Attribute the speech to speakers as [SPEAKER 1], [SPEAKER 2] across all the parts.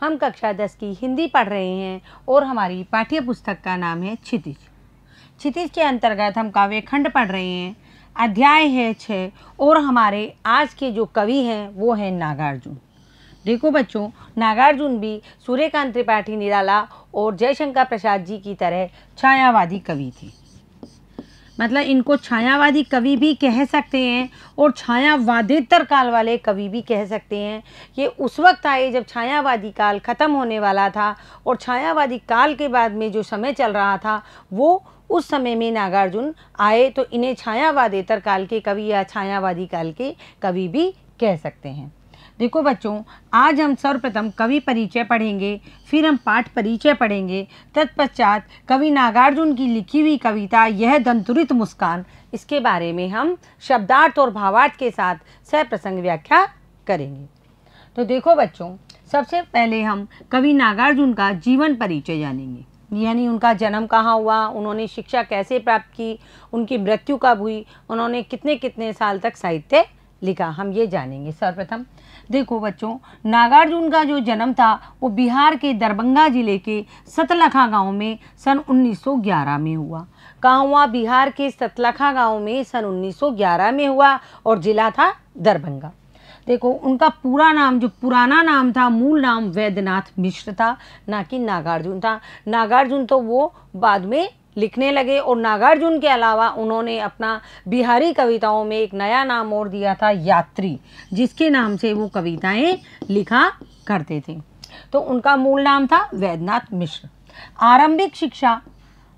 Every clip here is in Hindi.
[SPEAKER 1] हम कक्षा दस की हिंदी पढ़ रहे हैं और हमारी पाठ्य पुस्तक का नाम है क्षितिज क्षितिज के अंतर्गत हम काव्य खंड पढ़ रहे हैं अध्याय है छः और हमारे आज के जो कवि हैं वो हैं नागार्जुन देखो बच्चों नागार्जुन भी सूर्यकांत त्रिपाठी निराला और जयशंकर प्रसाद जी की तरह छायावादी कवि थे मतलब इनको छायावादी कवि भी कह सकते हैं और छायावादितर काल वाले कवि भी कह सकते हैं ये उस वक्त आए जब छायावादी काल ख़त्म होने वाला था और छायावादी काल के बाद में जो समय चल रहा था वो उस समय में नागार्जुन आए तो इन्हें छायावादेतर काल के कवि या छायावादी काल के कवि भी कह सकते हैं देखो बच्चों आज हम सर्वप्रथम कवि परिचय पढ़ेंगे फिर हम पाठ परिचय पढ़ेंगे तत्पश्चात कवि नागार्जुन की लिखी हुई कविता यह दंतुरित मुस्कान इसके बारे में हम शब्दार्थ और भावार्थ के साथ सह प्रसंग व्याख्या करेंगे तो देखो बच्चों सबसे पहले हम कवि नागार्जुन का जीवन परिचय जानेंगे यानी उनका जन्म कहाँ हुआ उन्होंने शिक्षा कैसे प्राप्त की उनकी मृत्यु कब हुई उन्होंने कितने कितने साल तक साहित्य लिखा हम ये जानेंगे सर्वप्रथम देखो बच्चों नागार्जुन का जो जन्म था वो बिहार के दरभंगा जिले के सतलखा गांव में सन 1911 में हुआ कहाँ हुआ बिहार के सतलखा गांव में सन 1911 में हुआ और ज़िला था दरभंगा देखो उनका पूरा नाम जो पुराना नाम था मूल नाम वैद्यनाथ मिश्र था ना कि नागार्जुन था नागार्जुन तो वो बाद में लिखने लगे और नागार्जुन के अलावा उन्होंने अपना बिहारी कविताओं में एक नया नाम और दिया था यात्री जिसके नाम से वो कविताएं लिखा करते थे तो उनका मूल नाम था वैद्यनाथ मिश्र आरंभिक शिक्षा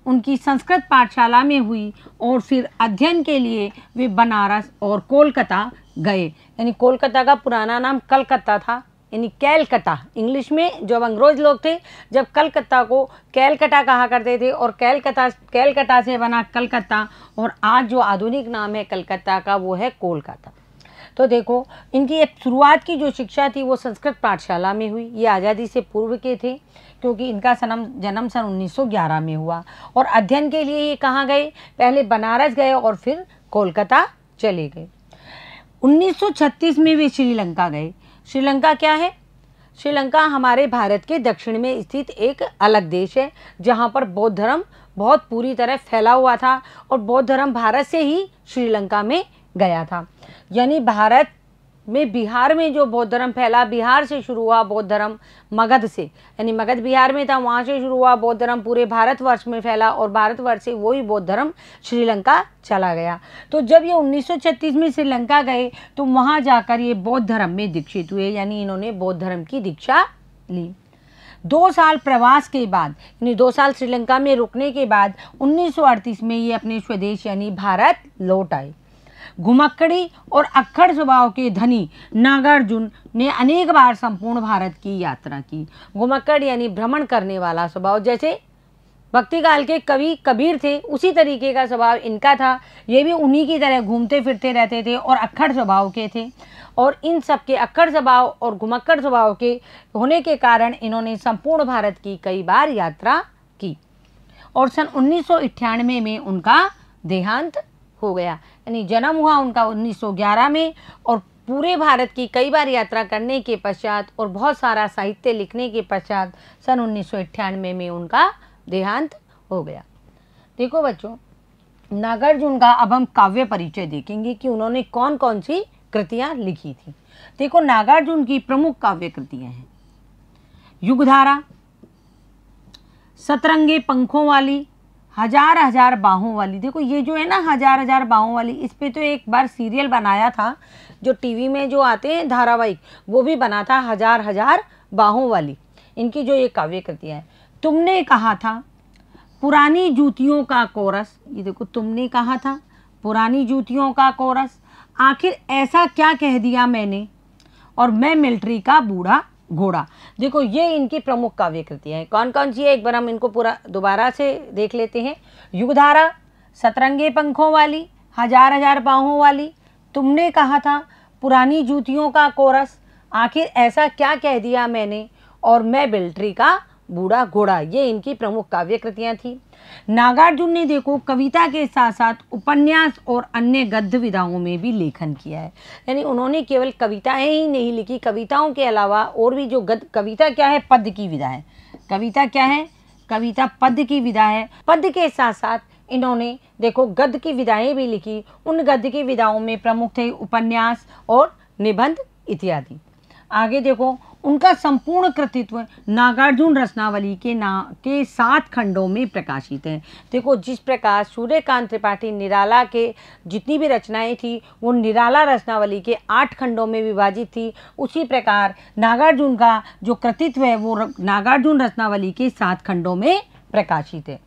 [SPEAKER 1] उनकी संस्कृत पाठशाला में हुई और फिर अध्ययन के लिए वे बनारस और कोलकाता गए यानी कोलकाता का पुराना नाम कलकत्ता था यानी कैलकटा इंग्लिश में जो अंग्रेज लोग थे जब कलकत्ता को कैलकटा कहा करते थे और कैलकटा कैलकटा से बना कलकत्ता और आज जो आधुनिक नाम है कलकत्ता का वो है कोलकाता तो देखो इनकी एक शुरुआत की जो शिक्षा थी वो संस्कृत पाठशाला में हुई ये आज़ादी से पूर्व के थे क्योंकि इनका सनम जन्म सन 1911 में हुआ और अध्ययन के लिए ये कहाँ गए पहले बनारस गए और फिर कोलकाता चले गए 1936 में वे श्रीलंका गए श्रीलंका क्या है श्रीलंका हमारे भारत के दक्षिण में स्थित एक अलग देश है जहाँ पर बौद्ध धर्म बहुत पूरी तरह फैला हुआ था और बौद्ध धर्म भारत से ही श्रीलंका में गया था यानी भारत में बिहार में जो बौद्ध धर्म फैला बिहार से शुरू हुआ बौद्ध धर्म मगध से यानी मगध बिहार में था वहाँ से शुरू हुआ बौद्ध धर्म पूरे भारतवर्ष में फैला और भारतवर्ष से वही बौद्ध धर्म श्रीलंका चला गया तो जब ये 1936 में श्रीलंका गए तो वहाँ जाकर ये बौद्ध धर्म में दीक्षित हुए यानी इन्होंने बौद्ध धर्म की दीक्षा ली दो साल प्रवास के बाद यानी दो साल श्रीलंका में रुकने के बाद उन्नीस में ये अपने स्वदेश यानी भारत लौट आए घुमक्कड़ी और अक्खड़ स्वभाव के धनी नागार्जुन ने अनेक बार संपूर्ण भारत की यात्रा की घुमक्कड़ यानी भ्रमण करने वाला स्वभाव जैसे भक्ति काल के कवि कबीर थे उसी तरीके का स्वभाव इनका था ये भी उन्हीं की तरह घूमते फिरते रहते थे और अक्खड़ स्वभाव के थे और इन सब के अक्खड़ स्वभाव और घुमक्कड़ स्वभाव के होने के कारण इन्होंने संपूर्ण भारत की कई बार यात्रा की और सन उन्नीस में, में उनका देहांत हो गया यानी जन्म हुआ उनका 1911 में और पूरे भारत की कई बार यात्रा करने के पश्चात और बहुत सारा साहित्य लिखने के पश्चात सन उन्नीस में, में उनका देहांत हो गया देखो बच्चों नागार्जुन का अब हम काव्य परिचय देखेंगे कि उन्होंने कौन कौन सी कृतियाँ लिखी थी देखो नागार्जुन की प्रमुख काव्य कृतियाँ हैं युगधारा सतरंगे पंखों वाली हजार हजार बाहों वाली देखो ये जो है ना हजार हजार बाहों वाली इस पर तो एक बार सीरियल बनाया था जो टीवी में जो आते हैं धारावाहिक वो भी बना था हजार हजार बाहों वाली इनकी जो ये काव्य कृतियाँ है तुमने कहा था पुरानी जूतियों का कोरस ये देखो तुमने कहा था पुरानी जूतियों का कोरस आखिर ऐसा क्या कह दिया मैंने और मैं मिलिट्री का बूढ़ा घोड़ा देखो ये इनकी प्रमुख काव्य कृतियाँ हैं कौन कौन सी है एक बार हम इनको पूरा दोबारा से देख लेते हैं युगधारा सतरंगे पंखों वाली हजार हजार पाहों वाली तुमने कहा था पुरानी जूतियों का कोरस आखिर ऐसा क्या कह दिया मैंने और मैं बिल्ट्री का बूढ़ा घोड़ा ये इनकी प्रमुख काव्य कृतियाँ थी नागार्जुन ने देखो कविता के साथ साथ उपन्यास और अन्य गद्य विधाओं में भी लेखन किया है यानी उन्होंने केवल कविताएं ही नहीं लिखी कविताओं के अलावा और भी जो गद्य कविता क्या है पद की विधा है कविता क्या है कविता पद की विधा है पद के साथ साथ इन्होंने देखो गद्य की विधाएं भी लिखी उन गद्य की विधाओं में प्रमुख थे उपन्यास और निबंध इत्यादि आगे देखो उनका संपूर्ण कृतित्व नागार्जुन रचनावली के ना के सात खंडों में प्रकाशित है देखो जिस प्रकार सूर्यकांत त्रिपाठी निराला के जितनी भी रचनाएं थी वो निराला रचनावली के आठ खंडों में विभाजित थी उसी प्रकार नागार्जुन का जो कृतित्व है वो नागार्जुन रचनावली के सात खंडों में प्रकाशित है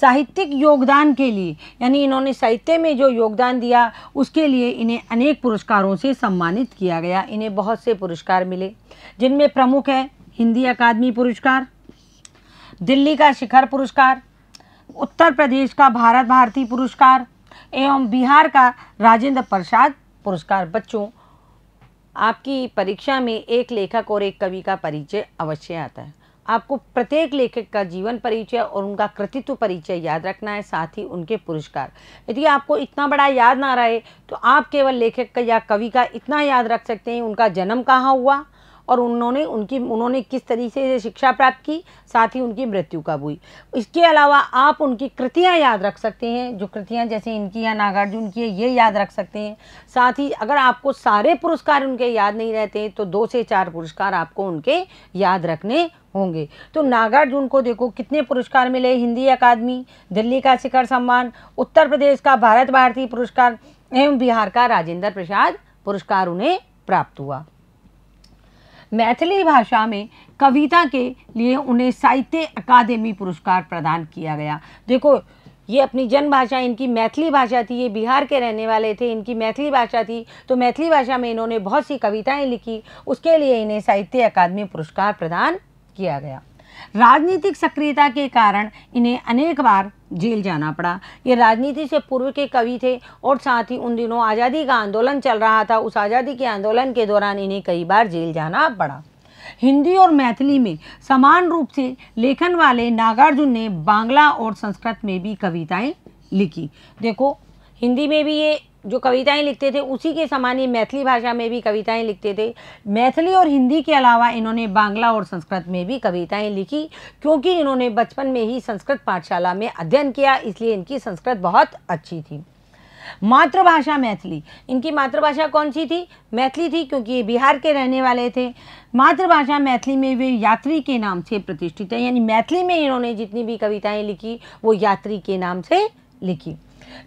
[SPEAKER 1] साहित्यिक योगदान के लिए यानी इन्होंने साहित्य में जो योगदान दिया उसके लिए इन्हें अनेक पुरस्कारों से सम्मानित किया गया इन्हें बहुत से पुरस्कार मिले जिनमें प्रमुख है हिंदी अकादमी पुरस्कार दिल्ली का शिखर पुरस्कार उत्तर प्रदेश का भारत भारती पुरस्कार एवं बिहार का राजेंद्र प्रसाद पुरस्कार बच्चों आपकी परीक्षा में एक लेखक और एक कवि का परिचय अवश्य आता है आपको प्रत्येक लेखक का जीवन परिचय और उनका कृतित्व परिचय याद रखना है साथ ही उनके पुरस्कार यदि आपको इतना बड़ा याद ना रहे तो आप केवल लेखक का या कवि का इतना याद रख सकते हैं उनका जन्म कहाँ हुआ और उन्होंने उनकी उन्होंने किस तरीके से शिक्षा प्राप्त की साथ ही उनकी मृत्यु कब हुई इसके अलावा आप उनकी कृतियाँ याद रख सकते हैं जो कृतियाँ जैसे इनकी या नागार्जुन की है ये याद रख सकते हैं साथ ही अगर आपको सारे पुरस्कार उनके याद नहीं रहते तो दो से चार पुरस्कार आपको उनके याद रखने होंगे तो नागार्जुन को देखो कितने पुरस्कार मिले हिंदी अकादमी दिल्ली का शिखर सम्मान उत्तर प्रदेश का भारत भारती पुरस्कार एवं बिहार का राजेंद्र प्रसाद पुरस्कार उन्हें प्राप्त हुआ मैथिली भाषा में कविता के लिए उन्हें साहित्य अकादमी पुरस्कार प्रदान किया गया देखो ये अपनी जन भाषा इनकी मैथिली भाषा थी ये बिहार के रहने वाले थे इनकी मैथिली भाषा थी तो मैथिली भाषा में इन्होंने बहुत सी कविताएं लिखी उसके लिए इन्हें साहित्य अकादमी पुरस्कार प्रदान किया गया राजनीतिक सक्रियता के कारण इन्हें अनेक बार जेल जाना पड़ा ये राजनीति से पूर्व के कवि थे और साथ ही उन दिनों आज़ादी का आंदोलन चल रहा था उस आज़ादी के आंदोलन के दौरान इन्हें कई बार जेल जाना पड़ा हिंदी और मैथिली में समान रूप से लेखन वाले नागार्जुन ने बांग्ला और संस्कृत में भी कविताएं लिखी देखो हिंदी में भी ये जो कविताएं लिखते थे उसी के समान ही मैथिली भाषा में भी कविताएं लिखते थे मैथिली और हिंदी के अलावा इन्होंने बांग्ला और संस्कृत में भी कविताएं लिखी क्योंकि इन्होंने बचपन में ही संस्कृत पाठशाला में अध्ययन किया इसलिए इनकी संस्कृत बहुत अच्छी थी मातृभाषा मैथिली इनकी मातृभाषा कौन सी थी मैथिली थी क्योंकि ये बिहार के रहने वाले थे मातृभाषा मैथिली में वे यात्री के नाम से प्रतिष्ठित है यानी मैथिली में इन्होंने जितनी भी कविताएं लिखी वो यात्री के नाम से लिखी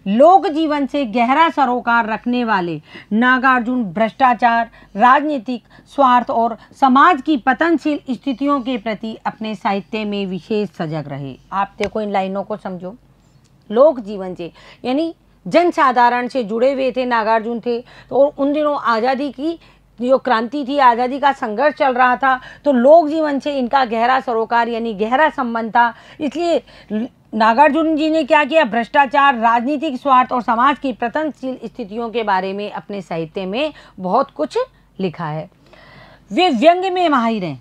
[SPEAKER 1] लोक जीवन से गहरा सरोकार रखने वाले नागार्जुन भ्रष्टाचार राजनीतिक स्वार्थ और समाज की पतनशील स्थितियों के प्रति अपने साहित्य में विशेष सजग रहे आप देखो इन लाइनों को समझो लोक जीवन से यानी जनसाधारण से जुड़े हुए थे नागार्जुन थे तो उन दिनों आज़ादी की जो क्रांति थी आज़ादी का संघर्ष चल रहा था तो लोक जीवन से इनका गहरा सरोकार यानी गहरा संबंध था इसलिए नागार्जुन जी ने क्या किया भ्रष्टाचार राजनीतिक स्वार्थ और समाज की प्रतनशील स्थितियों के बारे में अपने साहित्य में बहुत कुछ लिखा है वे व्यंग में माहिर हैं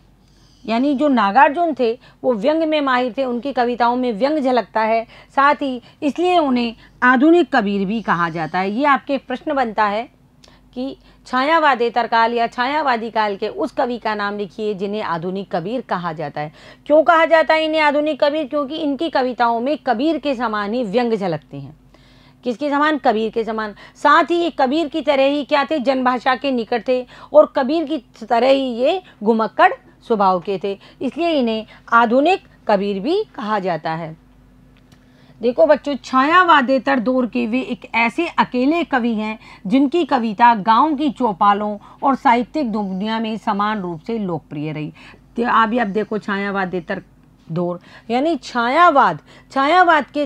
[SPEAKER 1] यानी जो नागार्जुन थे वो व्यंग में माहिर थे उनकी कविताओं में व्यंग झलकता है साथ ही इसलिए उन्हें आधुनिक कबीर भी कहा जाता है ये आपके प्रश्न बनता है कि छायावादी तरकाल या छायावादी काल के उस कवि का नाम लिखिए जिन्हें आधुनिक कबीर कहा जाता है क्यों कहा जाता है इन्हें आधुनिक कबीर क्योंकि इनकी कविताओं में कबीर के समान ही व्यंग झलकते हैं किसके समान कबीर के समान साथ ही ये कबीर की तरह ही क्या थे जनभाषा के निकट थे और कबीर की तरह ही ये घुमक्कड़ स्वभाव के थे इसलिए इन्हें आधुनिक कबीर भी कहा जाता है देखो बच्चों वादेतर दौर के वे एक ऐसे अकेले कवि हैं जिनकी कविता गांव की चौपालों और साहित्यिक दुनिया में समान रूप से लोकप्रिय रही अभी आप देखो छायावादेतर दौर यानी छायावाद छायावाद के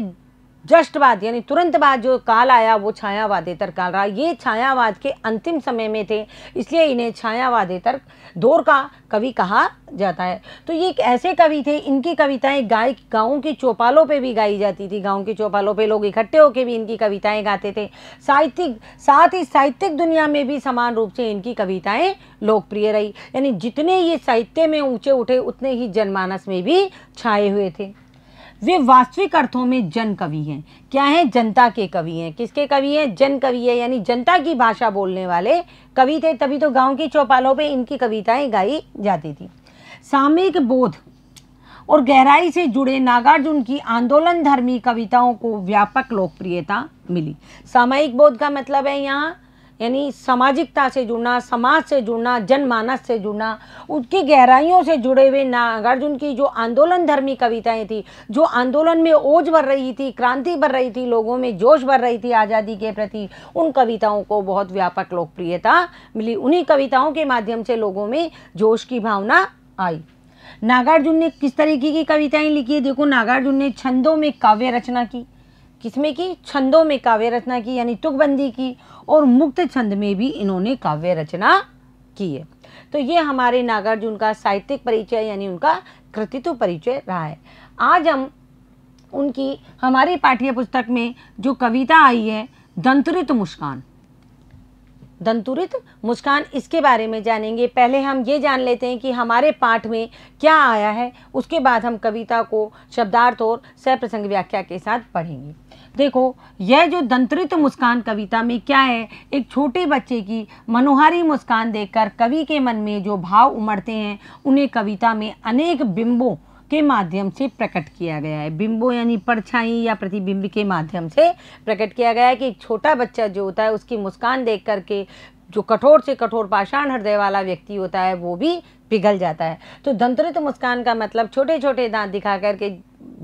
[SPEAKER 1] जस्ट बाद यानी तुरंत बाद जो काल आया वो छायावादेतर काल रहा ये छायावाद के अंतिम समय में थे इसलिए इन्हें छायावादेतर दौर का कवि कहा जाता है तो ये एक ऐसे कवि थे इनकी कविताएं गाय गाँव के चौपालों पे भी गाई जाती थी गाँव के चौपालों पे लोग इकट्ठे होकर भी इनकी कविताएं गाते थे साहित्यिक साथ ही साहित्यिक दुनिया में भी समान रूप से इनकी कविताएं लोकप्रिय रही यानी जितने ये साहित्य में ऊँचे उठे उतने ही जनमानस में भी छाए हुए थे वे वास्तविक अर्थों में जन कवि हैं क्या हैं जनता के कवि हैं किसके कवि हैं जन कवि है यानी जनता की भाषा बोलने वाले कवि थे तभी तो गांव की चौपालों पे इनकी कविताएं गाई जाती थी सामयिक बोध और गहराई से जुड़े नागार्जुन की आंदोलन धर्मी कविताओं को व्यापक लोकप्रियता मिली सामयिक बोध का मतलब है यहाँ यानी सामाजिकता से जुड़ना समाज से जुड़ना जनमानस से जुड़ना उसकी गहराइयों से जुड़े हुए नागार्जुन की जो आंदोलन धर्मी कविताएं थी जो आंदोलन में ओज भर रही थी क्रांति भर रही थी लोगों में जोश भर रही थी आज़ादी के प्रति उन कविताओं को बहुत व्यापक लोकप्रियता मिली उन्हीं कविताओं के माध्यम से लोगों में जोश की भावना आई नागार्जुन ने किस तरीके की कविताएं लिखी है देखो नागार्जुन ने छंदों में काव्य रचना की किसमें की छंदों में काव्य रचना की यानी तुकबंदी की और मुक्त छंद में भी इन्होंने काव्य रचना की है तो ये हमारे नागार्जुन का साहित्यिक परिचय यानी उनका कृतित्व परिचय रहा है आज हम उनकी हमारी पाठ्य पुस्तक में जो कविता आई है दंतुरित मुस्कान दंतुरित मुस्कान इसके बारे में जानेंगे पहले हम ये जान लेते हैं कि हमारे पाठ में क्या आया है उसके बाद हम कविता को शब्दार्थ और सह प्रसंग व्याख्या के साथ पढ़ेंगे देखो यह जो दंतरित मुस्कान कविता में क्या है एक छोटे बच्चे की मनोहारी मुस्कान देखकर कवि के मन में जो भाव उमड़ते हैं उन्हें कविता में अनेक बिंबों के माध्यम से प्रकट किया गया है बिंबो यानी परछाई या प्रतिबिंब के माध्यम से प्रकट किया गया है कि एक छोटा बच्चा जो होता है उसकी मुस्कान देख करके जो कठोर से कठोर पाषाण हृदय वाला व्यक्ति होता है वो भी पिघल जाता है तो दंतरित मुस्कान का मतलब छोटे छोटे दांत दिखा करके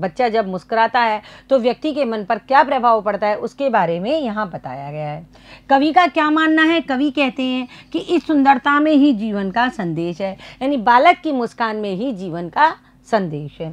[SPEAKER 1] बच्चा जब मुस्कुराता है तो व्यक्ति के मन पर क्या प्रभाव पड़ता है उसके बारे में यहाँ बताया गया है कवि का क्या मानना है कवि कहते हैं कि इस सुंदरता में ही जीवन का संदेश है यानी बालक की मुस्कान में ही जीवन का संदेश है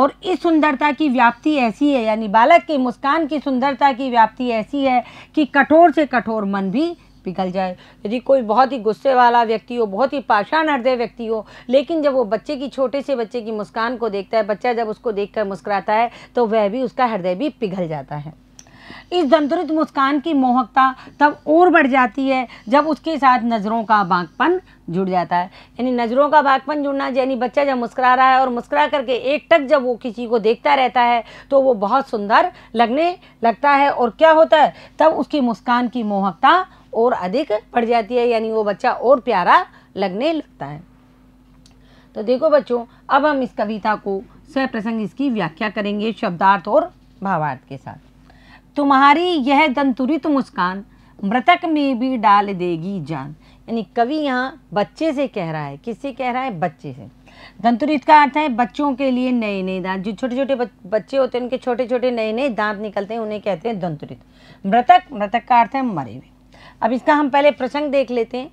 [SPEAKER 1] और इस सुंदरता की व्याप्ति ऐसी है यानी बालक की मुस्कान की सुंदरता की व्याप्ति ऐसी है कि कठोर से कठोर मन भी पिघल जाए यदि कोई बहुत ही गुस्से वाला व्यक्ति हो बहुत ही पाषाण हृदय व्यक्ति हो लेकिन जब वो बच्चे की छोटे से बच्चे की मुस्कान को देखता है बच्चा जब उसको देख मुस्कुराता है तो वह भी उसका हृदय भी पिघल जाता है इस दंतरित मुस्कान की मोहकता तब और बढ़ जाती है जब उसके साथ नज़रों का बांकपन जुड़ जाता है यानी नज़रों का बांकपन जुड़ना यानी बच्चा जब मुस्करा रहा है और मुस्करा करके एक टक जब वो किसी को देखता रहता है तो वो बहुत सुंदर लगने लगता है और क्या होता है तब उसकी मुस्कान की मोहकता और अधिक बढ़ जाती है यानी वो बच्चा और प्यारा लगने लगता है तो देखो बच्चों अब हम इस कविता को स्वय प्रसंग इसकी व्याख्या करेंगे शब्दार्थ और भावार्थ के साथ तुम्हारी यह दंतुरित मुस्कान मृतक में भी डाल देगी जान यानी कवि यहाँ बच्चे से कह रहा है किससे कह रहा है बच्चे से दंतुरित का अर्थ है बच्चों के लिए नए नए दांत जो छोटे छोटे बच्चे होते हैं उनके छोटे छोटे नए नए दांत निकलते हैं उन्हें कहते हैं दंतुरित मृतक मृतक का अर्थ है मरे हुए अब इसका हम पहले प्रसंग देख लेते हैं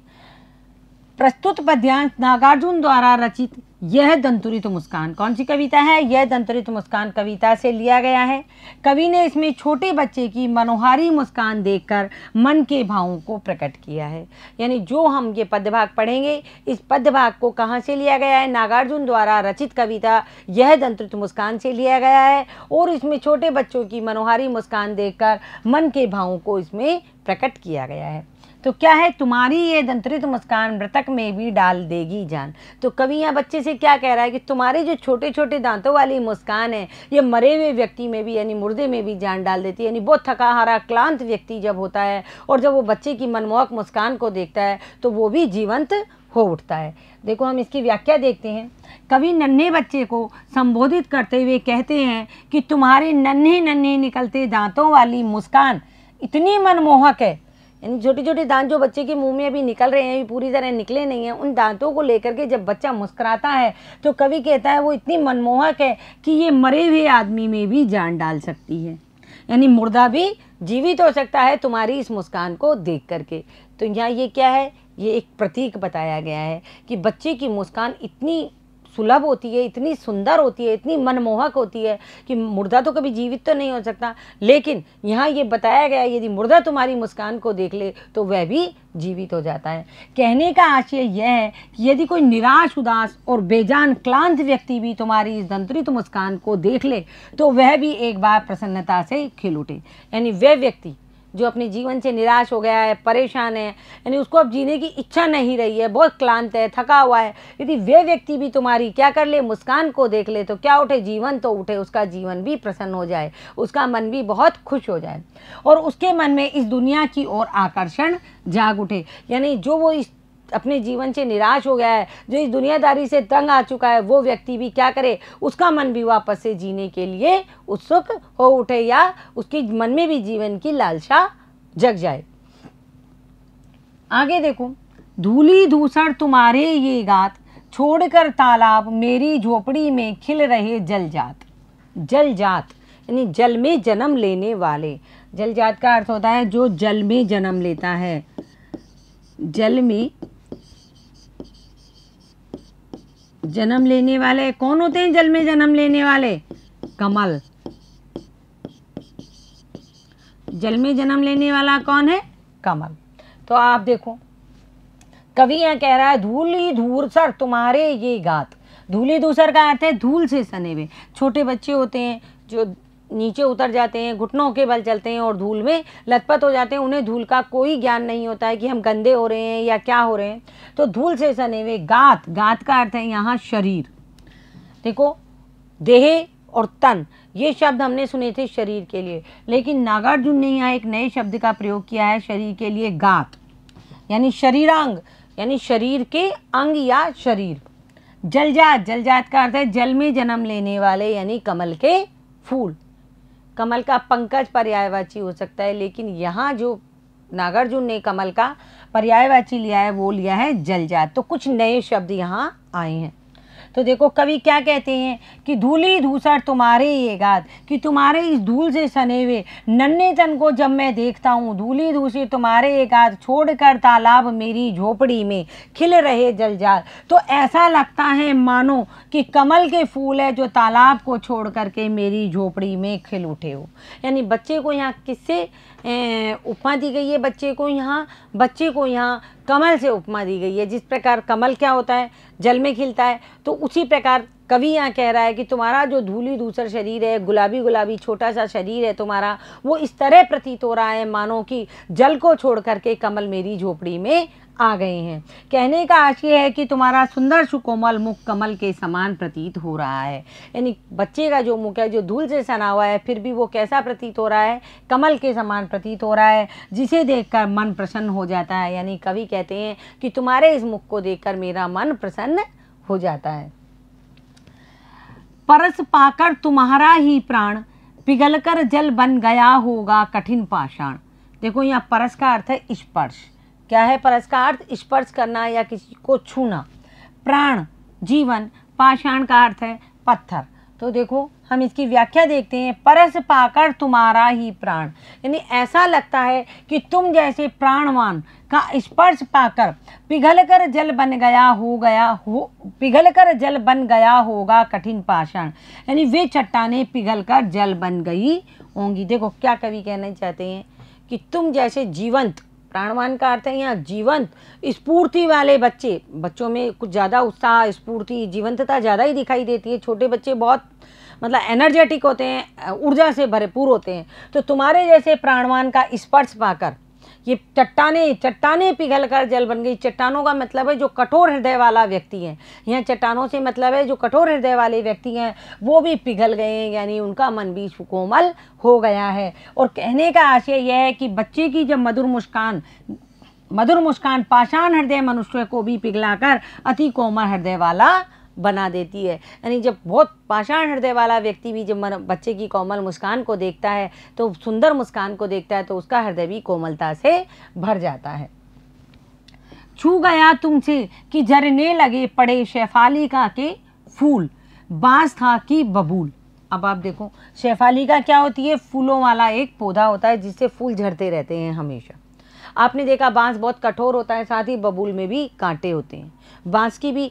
[SPEAKER 1] प्रस्तुत पद्यांश नागार्जुन द्वारा रचित यह दंतुरित मुस्कान कौन सी कविता है यह दंतुरित मुस्कान कविता से लिया गया है कवि ने इसमें छोटे बच्चे की मनोहारी मुस्कान देखकर मन के भावों को प्रकट किया है यानी जो हम ये पद्यभाग पढ़ेंगे इस पद्यभाग को कहाँ से लिया गया है नागार्जुन द्वारा रचित कविता यह दंतुरित मुस्कान से लिया गया है और इसमें छोटे बच्चों की मनोहारी मुस्कान देख मन के भावों को इसमें प्रकट किया गया है तो क्या है तुम्हारी ये दंत्रित मुस्कान मृतक में भी डाल देगी जान तो कवि यहाँ बच्चे से क्या कह रहा है कि तुम्हारे जो छोटे छोटे दांतों वाली मुस्कान है ये मरे हुए व्यक्ति में भी यानी मुर्दे में भी जान डाल देती है यानी बहुत थका हारा क्लांत व्यक्ति जब होता है और जब वो बच्चे की मनमोहक मुस्कान को देखता है तो वो भी जीवंत हो उठता है देखो हम इसकी व्याख्या देखते हैं कवि नन्हे बच्चे को संबोधित करते हुए कहते हैं कि तुम्हारे नन्हे नन्हे निकलते दांतों वाली मुस्कान इतनी मनमोहक है यानी छोटे छोटे दांत जो बच्चे के मुंह में अभी निकल रहे हैं पूरी तरह निकले नहीं हैं उन दांतों को लेकर के जब बच्चा मुस्कुराता है तो कवि कहता है वो इतनी मनमोहक है कि ये मरे हुए आदमी में भी जान डाल सकती है यानी मुर्दा भी जीवित हो सकता है तुम्हारी इस मुस्कान को देख करके तो यहाँ ये क्या है ये एक प्रतीक बताया गया है कि बच्चे की मुस्कान इतनी सुलभ होती है इतनी सुंदर होती है इतनी मनमोहक होती है कि मुर्दा तो कभी जीवित तो नहीं हो सकता लेकिन यहाँ ये बताया गया यदि मुर्दा तुम्हारी मुस्कान को देख ले तो वह भी जीवित हो जाता है कहने का आशय यह है कि यदि कोई निराश उदास और बेजान क्लांत व्यक्ति भी तुम्हारी इस दंतरित मुस्कान को देख ले तो वह भी एक बार प्रसन्नता से खिल उठे यानी वह व्यक्ति जो अपने जीवन से निराश हो गया है परेशान है यानी उसको अब जीने की इच्छा नहीं रही है बहुत क्लांत है थका हुआ है यदि वे व्यक्ति भी तुम्हारी क्या कर ले मुस्कान को देख ले तो क्या उठे जीवन तो उठे उसका जीवन भी प्रसन्न हो जाए उसका मन भी बहुत खुश हो जाए और उसके मन में इस दुनिया की ओर आकर्षण जाग उठे यानी जो वो इस अपने जीवन से निराश हो गया है जो इस दुनियादारी से तंग आ चुका है वो व्यक्ति भी क्या करे उसका मन भी वापस से जीने के लिए उत्सुक हो उठे या उसके मन में भी जीवन की लालसा जग जाए आगे देखो धूली धूसर तुम्हारे ये गात छोड़कर तालाब मेरी झोपड़ी में खिल रहे जलजात जलजात यानी जल में जन्म लेने वाले जलजात का अर्थ होता है जो जल में जन्म लेता है जल में जन्म लेने वाले कौन होते हैं जल में जन्म लेने वाले कमल जल में जन्म लेने वाला कौन है कमल तो आप देखो कवि यहाँ कह रहा है धूली सर तुम्हारे ये गात धूली धूसर का अर्थ है धूल से सने हुए छोटे बच्चे होते हैं जो नीचे उतर जाते हैं घुटनों के बल चलते हैं और धूल में लथपथ हो जाते हैं उन्हें धूल का कोई ज्ञान नहीं होता है कि हम गंदे हो रहे हैं या क्या हो रहे हैं तो धूल से सने हुए गात गात का अर्थ है यहाँ शरीर देखो देहे और तन ये शब्द हमने सुने थे शरीर के लिए लेकिन नागार्जुन ने यहाँ एक नए शब्द का प्रयोग किया है शरीर के लिए गात यानी शरीरांग यानी शरीर के अंग या शरीर जलजात जलजात का अर्थ है जल में जन्म लेने वाले यानी कमल के फूल कमल का पंकज पर्यायवाची हो सकता है लेकिन यहाँ जो नागार्जुन ने कमल का पर्यायवाची लिया है वो लिया है जलजात तो कुछ नए शब्द यहाँ आए हैं तो देखो कवि क्या कहते हैं कि धूली धूसर तुम्हारे ये गाद कि तुम्हारे इस धूल से सने हुए नन्हे तन को जब मैं देखता हूँ धूली धूसी तुम्हारे ये गाद छोड़ कर तालाब मेरी झोपड़ी में खिल रहे जल जाल तो ऐसा लगता है मानो कि कमल के फूल है जो तालाब को छोड़ करके मेरी झोपड़ी में खिल उठे हो यानी बच्चे को यहाँ किससे उपमा दी गई है बच्चे को यहाँ बच्चे को यहाँ कमल से उपमा दी गई है जिस प्रकार कमल क्या होता है जल में खिलता है तो उसी प्रकार कवि यहाँ कह रहा है कि तुम्हारा जो धूली धूसर शरीर है गुलाबी गुलाबी छोटा सा शरीर है तुम्हारा वो इस तरह प्रतीत हो रहा है मानो कि जल को छोड़ करके कमल मेरी झोपड़ी में आ गए हैं कहने का आशय है कि तुम्हारा सुंदर सुकोमल मुख कमल के समान प्रतीत हो रहा है यानी बच्चे का जो मुख है जो धूल से सना हुआ है फिर भी वो कैसा प्रतीत हो रहा है कमल के समान प्रतीत हो रहा है जिसे देखकर मन प्रसन्न हो जाता है यानी कवि कहते हैं कि तुम्हारे इस मुख को देखकर मेरा मन प्रसन्न हो जाता है परस पाकर तुम्हारा ही प्राण पिघलकर जल बन गया होगा कठिन पाषाण देखो यहाँ परस का अर्थ है स्पर्श क्या है परस का अर्थ स्पर्श करना या किसी को छूना प्राण जीवन पाषाण का अर्थ है पत्थर तो देखो हम इसकी व्याख्या देखते हैं परस पाकर तुम्हारा ही प्राण यानी ऐसा लगता है कि तुम जैसे प्राणवान का स्पर्श पाकर पिघलकर जल बन गया हो गया हो पिघलकर जल बन गया होगा कठिन पाषाण यानी वे चट्टाने पिघलकर जल बन गई होंगी देखो क्या कवि कहना चाहते हैं कि तुम जैसे जीवंत प्राणवान का अर्थ है यहाँ जीवंत स्फूर्ति वाले बच्चे बच्चों में कुछ ज़्यादा उत्साह स्फूर्ति जीवंतता ज़्यादा ही दिखाई देती है छोटे बच्चे बहुत मतलब एनर्जेटिक होते हैं ऊर्जा से भरपूर होते हैं तो तुम्हारे जैसे प्राणवान का स्पर्श पाकर ये चट्टाने चट्टाने पिघल कर जल बन गई चट्टानों का मतलब है जो कठोर हृदय वाला व्यक्ति है यहाँ चट्टानों से मतलब है जो कठोर हृदय वाले व्यक्ति हैं वो भी पिघल गए हैं यानी उनका मन भी सुकोमल हो गया है और कहने का आशय यह है कि बच्चे की जब मधुर मुस्कान मधुर मुस्कान पाषाण हृदय मनुष्य को भी पिघलाकर अति कोमल हृदय वाला बना देती है यानी जब बहुत पाषाण हृदय वाला व्यक्ति भी जब मन बच्चे की कोमल मुस्कान को देखता है तो सुंदर मुस्कान को देखता है तो उसका हृदय भी कोमलता से भर जाता है छू गया तुमसे कि झरने लगे पड़े शेफालिका के फूल बांस था कि बबूल अब आप देखो का क्या होती है फूलों वाला एक पौधा होता है जिससे फूल झरते रहते हैं हमेशा आपने देखा बांस बहुत कठोर होता है साथ ही बबूल में भी कांटे होते हैं बांस की भी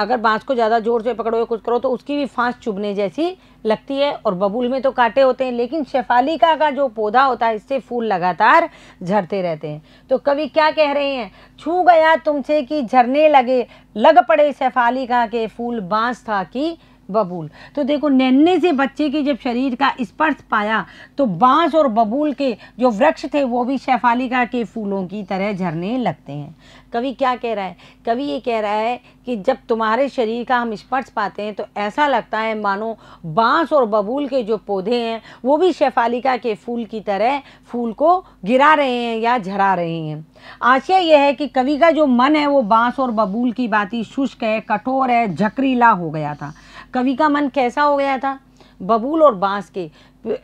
[SPEAKER 1] अगर बांस को ज़्यादा जोर से पकड़ो या कुछ करो तो उसकी भी फांस चुभने जैसी लगती है और बबूल में तो कांटे होते हैं लेकिन शेफालिका का जो पौधा होता है इससे फूल लगातार झरते रहते हैं तो कवि क्या कह रहे हैं छू गया तुमसे कि झरने लगे लग पड़े शेफालिका के फूल बांस था कि बबूल तो देखो नन्हे से बच्चे के जब शरीर का स्पर्श पाया तो बांस और बबूल के जो वृक्ष थे वो भी शैफालिका के फूलों की तरह झरने लगते हैं कवि क्या कह रहा है कवि ये कह रहा है कि जब तुम्हारे शरीर का हम स्पर्श पाते हैं तो ऐसा लगता है मानो बांस और बबूल के जो पौधे हैं वो भी शैफालिका के फूल की तरह फूल को गिरा रहे हैं या झरा रहे हैं आशय यह है कि कवि का जो मन है वो बांस और बबूल की बाती शुष्क है कठोर है झकरीला हो गया था कवि का मन कैसा हो गया था बबूल और बांस के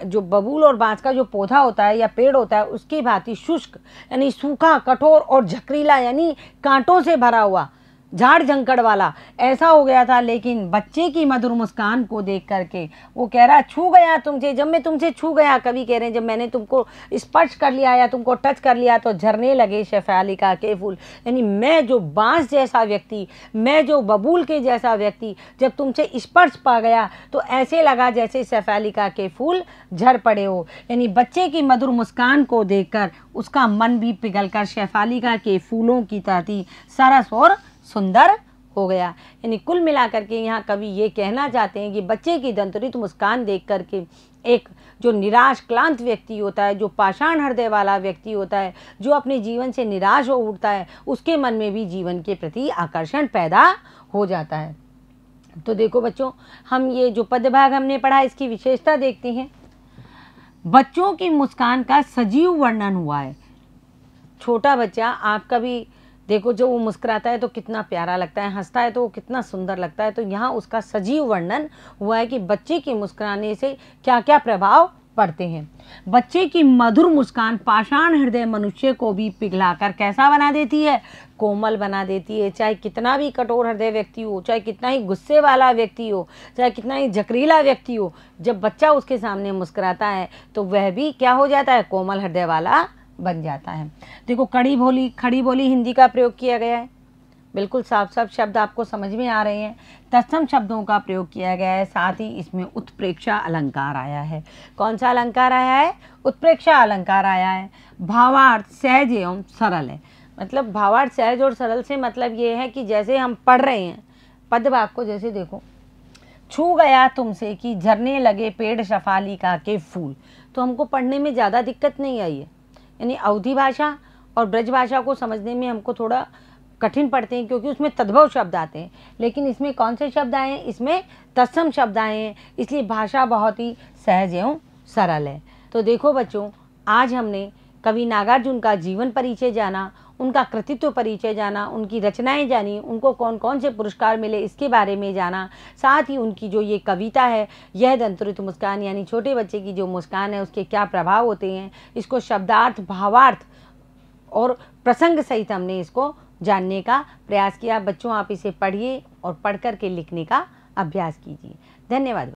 [SPEAKER 1] जो बबूल और बांस का जो पौधा होता है या पेड़ होता है उसकी भांति शुष्क यानी सूखा कठोर और झकरीला यानी कांटों से भरा हुआ झाड़ झंकड़ वाला ऐसा हो गया था लेकिन बच्चे की मधुर मुस्कान को देख करके वो कह रहा छू गया तुमसे जब मैं तुमसे छू गया कभी कह रहे हैं जब मैंने तुमको स्पर्श कर लिया या तुमको टच कर लिया तो झरने लगे शेफालिका के फूल यानी मैं जो बांस जैसा व्यक्ति मैं जो बबूल के जैसा व्यक्ति जब तुमसे स्पर्श पा गया तो ऐसे लगा जैसे शफालिका के फूल झर पड़े हो यानी बच्चे की मधुर मुस्कान को देख उसका मन भी पिघलकर शफालिका के फूलों की तरह सरस और सुंदर हो गया यानी कुल मिलाकर के यहाँ कवि ये कहना चाहते हैं कि बच्चे की दंतरित मुस्कान देख करके एक जो निराश क्लांत व्यक्ति होता है जो पाषाण हृदय वाला व्यक्ति होता है जो अपने जीवन से निराश हो उठता है उसके मन में भी जीवन के प्रति आकर्षण पैदा हो जाता है तो देखो बच्चों हम ये जो पद भाग हमने पढ़ा इसकी विशेषता देखते हैं बच्चों की मुस्कान का सजीव वर्णन हुआ है छोटा बच्चा आपका भी देखो जो वो मुस्कुराता है तो कितना प्यारा लगता है हंसता है तो वो कितना सुंदर लगता है तो यहाँ उसका सजीव वर्णन हुआ है कि बच्चे के मुस्कुराने से क्या क्या प्रभाव पड़ते हैं बच्चे की मधुर मुस्कान पाषाण हृदय मनुष्य को भी पिघलाकर कैसा बना देती है कोमल बना देती है चाहे कितना भी कठोर हृदय व्यक्ति हो चाहे कितना ही गुस्से वाला व्यक्ति हो चाहे कितना ही जकरीला व्यक्ति हो जब बच्चा उसके सामने मुस्कुराता है तो वह भी क्या हो जाता है कोमल हृदय वाला बन जाता है देखो कड़ी बोली खड़ी बोली हिंदी का प्रयोग किया गया है बिल्कुल साफ साफ शब्द आपको समझ में आ रहे हैं तत्सम शब्दों का प्रयोग किया गया है साथ ही इसमें उत्प्रेक्षा अलंकार आया है कौन सा अलंकार आया है उत्प्रेक्षा अलंकार आया है भावार्थ सहज एवं सरल है मतलब भावार्थ सहज और सरल से मतलब ये है कि जैसे हम पढ़ रहे हैं पद भाग को जैसे देखो छू गया तुमसे कि झरने लगे पेड़ शफाली का के फूल तो हमको पढ़ने में ज़्यादा दिक्कत नहीं आई है यानी अवधि भाषा और ब्रज भाषा को समझने में हमको थोड़ा कठिन पड़ते हैं क्योंकि उसमें तद्भव शब्द आते हैं लेकिन इसमें कौन से शब्द आए हैं इसमें तत्सम शब्द आए हैं इसलिए भाषा बहुत ही सहज एवं सरल है तो देखो बच्चों आज हमने कवि नागार्जुन का जीवन परिचय जाना उनका कृतित्व परिचय जाना उनकी रचनाएं जानी उनको कौन कौन से पुरस्कार मिले इसके बारे में जाना साथ ही उनकी जो ये कविता है यह दंतरित मुस्कान यानी छोटे बच्चे की जो मुस्कान है उसके क्या प्रभाव होते हैं इसको शब्दार्थ भावार्थ और प्रसंग सहित हमने इसको जानने का प्रयास किया बच्चों आप इसे पढ़िए और पढ़ कर के लिखने का अभ्यास कीजिए धन्यवाद